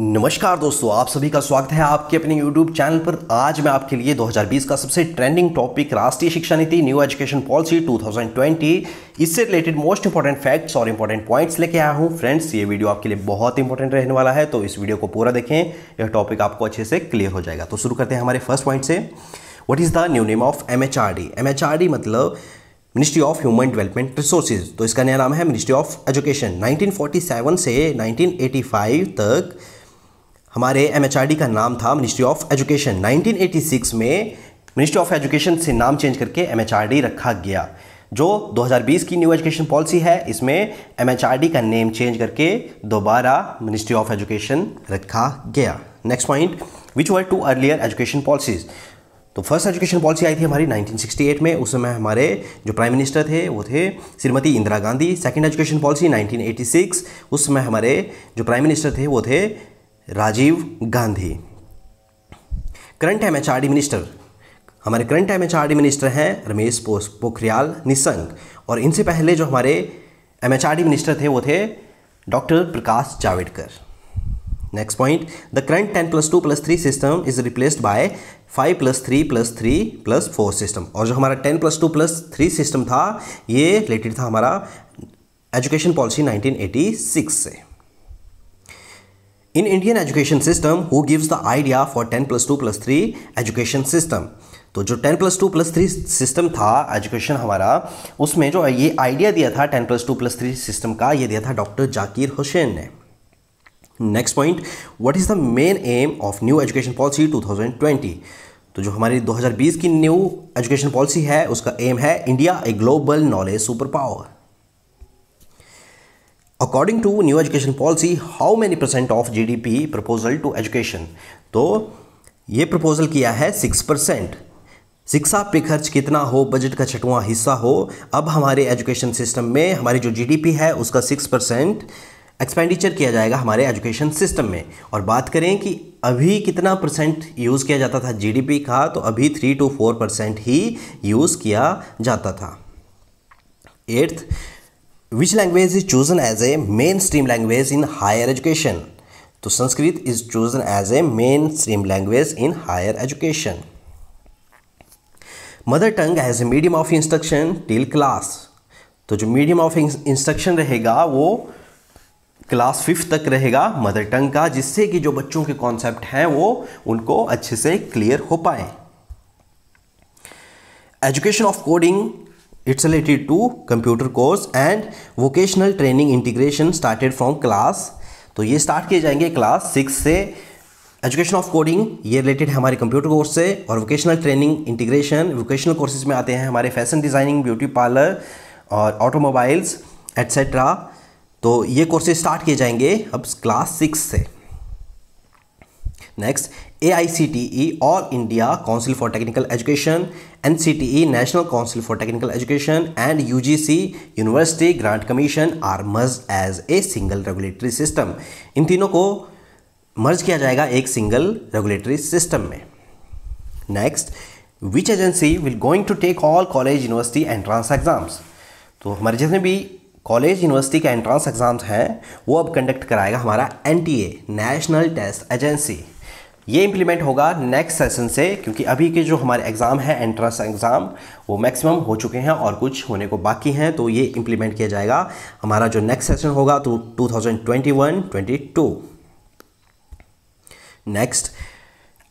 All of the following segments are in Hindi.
नमस्कार दोस्तों आप सभी का स्वागत है आपके अपने YouTube चैनल पर आज मैं आपके लिए 2020 का सबसे ट्रेंडिंग टॉपिक राष्ट्रीय शिक्षा नीति न्यू एजुकेशन पॉलिसी 2020 इससे रिलेटेड मोस्ट इंपॉर्टेंट फैक्ट्स और इंपॉर्टेंट पॉइंट्स लेके आया हूं फ्रेंड्स ये वीडियो आपके लिए बहुत इंपॉर्टेंट रहने वाला है तो इस वीडियो को पूरा देखें यह टॉपिक आपको अच्छे से क्लियर हो जाएगा तो शुरू करते हैं हमारे फर्स्ट पॉइंट से what is the new name of M H मतलब ministry of human development resources तो इसका नया नाम है मिनिस्ट्री ऑफ एजुकेशन नाइनटीन से नाइनटीन तक हमारे एम का नाम था मिनिस्ट्री ऑफ एजुकेशन 1986 में मिनिस्ट्री ऑफ एजुकेशन से नाम चेंज करके एम रखा गया जो 2020 की न्यू एजुकेशन पॉलिसी है इसमें एम का नेम चेंज करके दोबारा मिनिस्ट्री ऑफ एजुकेशन रखा गया next point which were to earlier education policies तो फर्स्ट एजुकेशन पॉलिसी आई थी हमारी 1968 में उस समय हमारे जो प्राइम मिनिस्टर थे वो थे Shrimati Indira Gandhi second education policy 1986 उस समय हमारे जो प्राइम मिनिस्टर थे वो थे Rajiv Gandhi current M H minister हमारे करंट एम एच मिनिस्टर हैं रमेश पोखरियाल निशंक और इनसे पहले जो हमारे एम एच मिनिस्टर थे वो थे doctor Prakash Javadekar next point the current ten plus two plus three system is replaced by five plus three plus three plus four system और जो हमारा ten plus two plus three system था ये रिलेटेड था हमारा एजुकेशन पॉलिसी 1986 से in Indian education system who gives the idea for ten plus two plus three education system तो जो ten plus two plus three system था एजुकेशन हमारा उसमें जो ये आइडिया दिया था ten plus two plus three system का ये दिया था डॉक्टर जाकिर हुसैन ने next point what is the main aim of new education policy 2020 तो जो हमारी 2020 की न्यू एजुकेशन पॉलिसी है उसका एम है India a global knowledge super power according to new education policy how many percent of GDP proposal to education तो ये प्रपोजल किया है सिक्स परसेंट शिक्षा पे खर्च कितना हो बजट का छठवां हिस्सा हो अब हमारे एजुकेशन सिस्टम में हमारी जो जीडीपी है उसका सिक्स परसेंट एक्सपेंडिचर किया जाएगा हमारे एजुकेशन सिस्टम में और बात करें कि अभी कितना परसेंट यूज़ किया जाता था जीडीपी का तो अभी थ्री टू फोर परसेंट ही यूज़ किया जाता था eighth which language is chosen as a mainstream language in higher education तो Sanskrit is chosen as a mainstream language in higher education mother tongue as a medium of instruction till class तो जो मीडियम ऑफ इंस्ट्रक्शन रहेगा वो क्लास फिफ्थ तक रहेगा मदर टंग का जिससे कि जो बच्चों के कॉन्सेप्ट हैं वो उनको अच्छे से क्लियर हो पाए education of coding it's related to computer course and vocational training integration started from class तो ये स्टार्ट किए जाएंगे क्लास सिक्स से एजुकेशन ऑफ कोडिंग ये रिलेटेड है हमारे कंप्यूटर कोर्स से और vocational training integration vocational courses में आते हैं हमारे फैशन डिज़ाइनिंग ब्यूटी पार्लर और ऑटोमोबाइल्स एट्सेट्रा तो ये कोर्सेज स्टार्ट किए जाएंगे अब क्लास सिक्स से next AICTE All India Council for Technical Education, NCTE National Council for Technical Education and UGC University Grant Commission are merged as a single regulatory system. इन तीनों को मर्ज किया जाएगा एक सिंगल रेगुलेटरी सिस्टम में next which agency will going to take all college university entrance exams तो हमारे जितने भी कॉलेज यूनिवर्सिटी के एंट्रांस एग्जाम्स हैं वो अब कंडक्ट कराएगा हमारा एन नेशनल टेस्ट एजेंसी ये इम्प्लीमेंट होगा नेक्स्ट सेशन से क्योंकि अभी के जो हमारे एग्ज़ाम हैं एंट्रेंस एग्ज़ाम वो मैक्सिमम हो चुके हैं और कुछ होने को बाकी हैं तो ये इम्प्लीमेंट किया जाएगा हमारा जो नेक्स्ट सेशन होगा तो 2021-22 next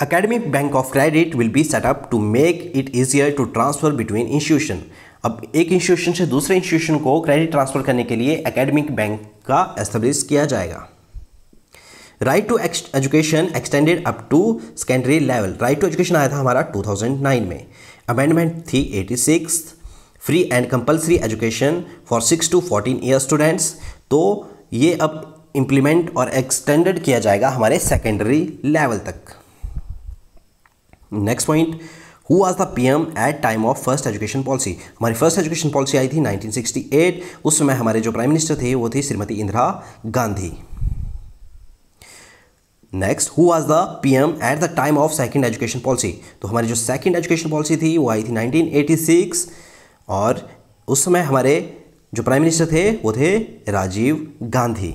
academic bank of credit will be set up to make it easier to transfer between institution अब एक इंस्टीट्यूशन से दूसरे इंस्टीट्यूशन को क्रेडिट ट्रांसफ़र करने के लिए एकेडमिक बैंक का एस्टेब्लिश किया जाएगा right to education extended up to secondary level right to education आया था हमारा 2009 में अमेंडमेंट थी eighty six free and compulsory education for six to fourteen year students तो ये अब इम्प्लीमेंट और एक्सटेंडेड किया जाएगा हमारे सेकेंडरी लेवल तक next point who was the PM at time of first education policy हमारी फर्स्ट एजुकेशन पॉलिसी आई थी 1968 उस समय हमारे जो प्राइम मिनिस्टर थे वो थी Shrimati Indira Gandhi next who was the PM at the time of second education policy तो हमारी जो सेकंड एजुकेशन पॉलिसी थी वो आई थी 1986 और उस समय हमारे जो प्राइम मिनिस्टर थे वो थे Rajiv Gandhi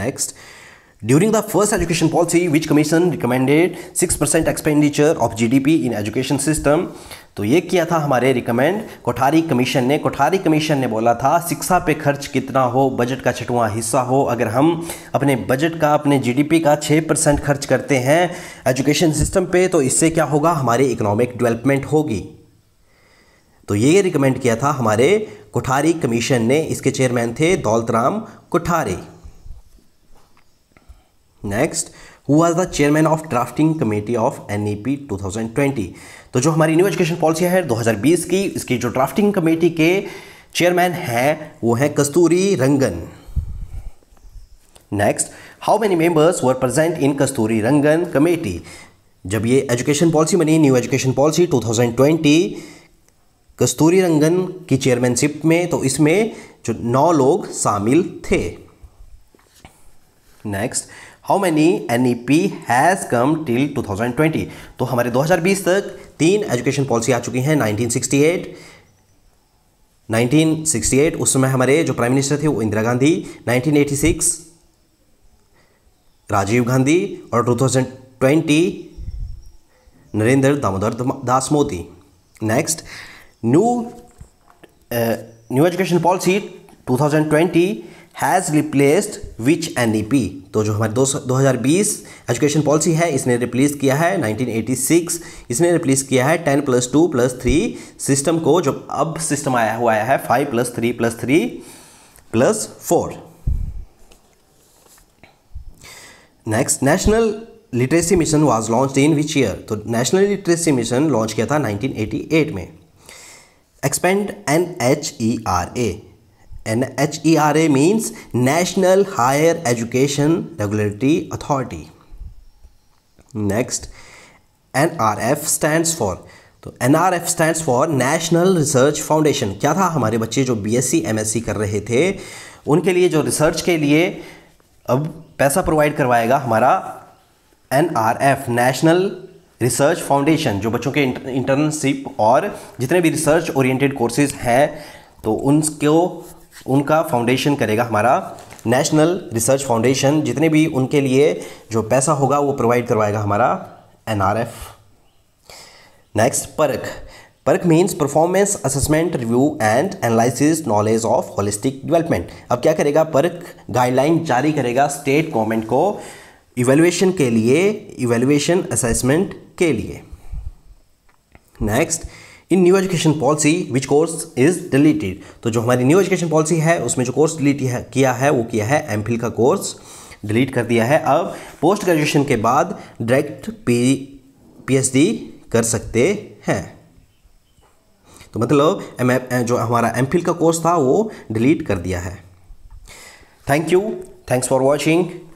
next During the first education policy, which commission recommended 6% expenditure of GDP in education system, तो ये किया था हमारे रिकमेंड कोठारी कमीशन ने कोठारी कमीशन ने बोला था शिक्षा पे खर्च कितना हो बजट का छठवां हिस्सा हो अगर हम अपने बजट का अपने जीडीपी का 6 परसेंट खर्च करते हैं एजुकेशन सिस्टम पे तो इससे क्या होगा हमारे इकोनॉमिक डेवलपमेंट होगी तो ये रिकमेंड किया था हमारे कोठारी कमीशन ने इसके चेयरमैन थे Ram Kothari next who was the chairman of drafting committee of N E P two thousand twenty तो जो हमारी न्यू एजुकेशन पॉलिसी है 2020 की इसकी जो ड्राफ्टिंग कमेटी के चेयरमैन हैं वो हैं Kasturi Rangan next how many members were present in Kasturi Rangan committee जब ये एजुकेशन पॉलिसी बनी new education policy 2020 Kasturi Rangan की चेयरमैनशिप में तो इसमें जो नौ लोग शामिल थे next how many N E P has come till 2020 तो हमारे 2020 तक तीन एजुकेशन पॉलिसी आ चुकी हैं 1968 1968 उस समय हमारे जो प्राइम मिनिस्टर थे वो इंदिरा गांधी 1986 राजीव गांधी और 2020 Narendra Damodar Das Modi next new new education policy 2020 has replaced which N E P तो जो हमारे दो हज़ार बीस एजुकेशन पॉलिसी है इसने रिप्लेस किया है 1986 इसने रिप्लेस किया है 10 plus two plus three system को जो अब सिस्टम आया हुआ आया है 5 plus three plus three plus four next national literacy mission was launch in which year तो नेशनल लिटरेसी मिशन लॉन्च किया था 1988 में expand N H E R A N H E R A means national higher education regulatory authority next N R F stand for तो N R F stands for national research foundation क्या था हमारे बच्चे जो B S C M S C कर रहे थे उनके लिए जो रिसर्च के लिए अब पैसा प्रोवाइड करवाएगा हमारा N R F national research foundation जो बच्चों के इंटर्नशिप और जितने भी रिसर्च ओरिएंटेड कोर्सेज हैं तो उनको उनका फाउंडेशन करेगा हमारा नेशनल रिसर्च फाउंडेशन जितने भी उनके लिए जो पैसा होगा वो प्रोवाइड करवाएगा हमारा NRF next Parakh Parakh means performance assessment review and analysis knowledge of holistic development अब क्या करेगा परख गाइडलाइन जारी करेगा स्टेट गवर्नमेंट को इवेल्युएशन के लिए इवेल्युएशन असेसमेंट के लिए next in new education policy which course is deleted तो जो हमारी न्यू एजुकेशन पॉलिसी है उसमें जो कोर्स डिलीट किया है वो किया है एम का कोर्स डिलीट कर दिया है अब पोस्ट ग्रेजुएशन के बाद डायरेक्ट पी पी कर सकते हैं तो मतलब एम जो हमारा एम का कोर्स था वो डिलीट कर दिया है thank you thanks for watching